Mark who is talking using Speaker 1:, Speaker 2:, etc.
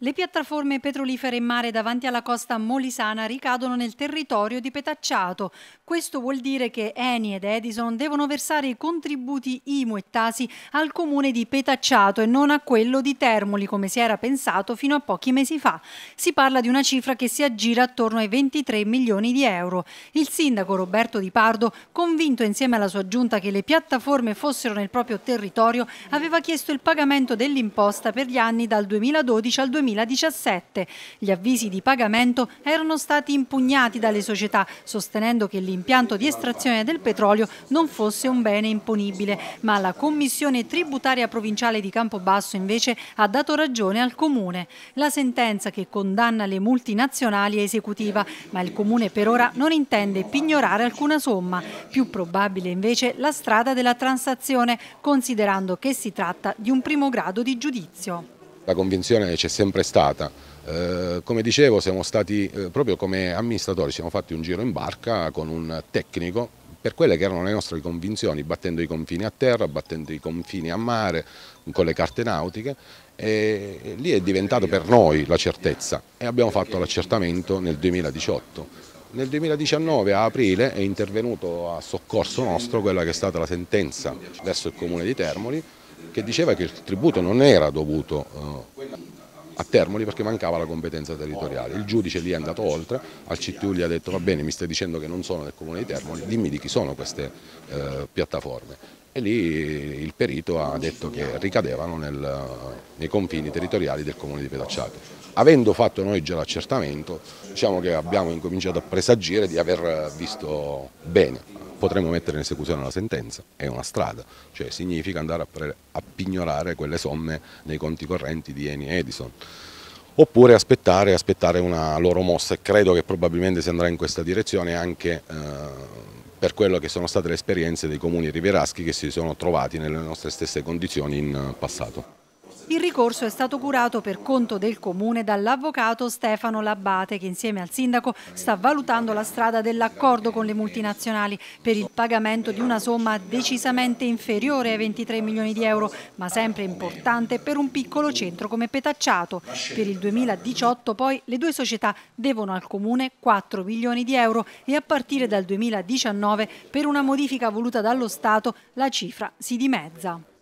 Speaker 1: Le piattaforme petrolifere in mare davanti alla costa molisana ricadono nel territorio di Petacciato. Questo vuol dire che Eni ed Edison devono versare i contributi IMU e Tasi al comune di Petacciato e non a quello di Termoli, come si era pensato fino a pochi mesi fa. Si parla di una cifra che si aggira attorno ai 23 milioni di euro. Il sindaco Roberto Di Pardo, convinto insieme alla sua giunta che le piattaforme fossero nel proprio territorio, aveva chiesto il pagamento dell'imposta per gli anni dal 2012 al 2015 2017. Gli avvisi di pagamento erano stati impugnati dalle società, sostenendo che l'impianto di estrazione del petrolio non fosse un bene imponibile, ma la Commissione Tributaria Provinciale di Campobasso invece ha dato ragione al Comune. La sentenza che condanna le multinazionali è esecutiva, ma il Comune per ora non intende pignorare alcuna somma. Più probabile invece la strada della transazione, considerando che si tratta di un primo grado di giudizio
Speaker 2: la convinzione c'è sempre stata. Eh, come dicevo siamo stati eh, proprio come amministratori, siamo fatti un giro in barca con un tecnico per quelle che erano le nostre convinzioni, battendo i confini a terra, battendo i confini a mare, con le carte nautiche e lì è diventato per noi la certezza e abbiamo fatto l'accertamento nel 2018. Nel 2019 a aprile è intervenuto a soccorso nostro quella che è stata la sentenza verso il comune di Termoli che diceva che il tributo non era dovuto eh, a Termoli perché mancava la competenza territoriale. Il giudice lì è andato oltre, al CTU gli ha detto va bene mi stai dicendo che non sono del comune di Termoli, dimmi di chi sono queste eh, piattaforme. E lì il perito ha detto che ricadevano nel, nei confini territoriali del comune di Petacciato. Avendo fatto noi già l'accertamento, diciamo che abbiamo incominciato a presagire di aver visto bene potremmo mettere in esecuzione la sentenza, è una strada, cioè significa andare a, pre- a pignorare quelle somme nei conti correnti di Eni Edison oppure aspettare, aspettare, una loro mossa e credo che probabilmente si andrà in questa direzione anche eh, per quello che sono state le esperienze dei comuni rivieraschi che si sono trovati nelle nostre stesse condizioni in passato.
Speaker 1: Il ricorso è stato curato per conto del Comune dall'avvocato Stefano Labbate che insieme al sindaco sta valutando la strada dell'accordo con le multinazionali per il pagamento di una somma decisamente inferiore ai 23 milioni di euro ma sempre importante per un piccolo centro come Petacciato. Per il 2018 poi le due società devono al Comune 4 milioni di euro e a partire dal 2019 per una modifica voluta dallo Stato la cifra si dimezza.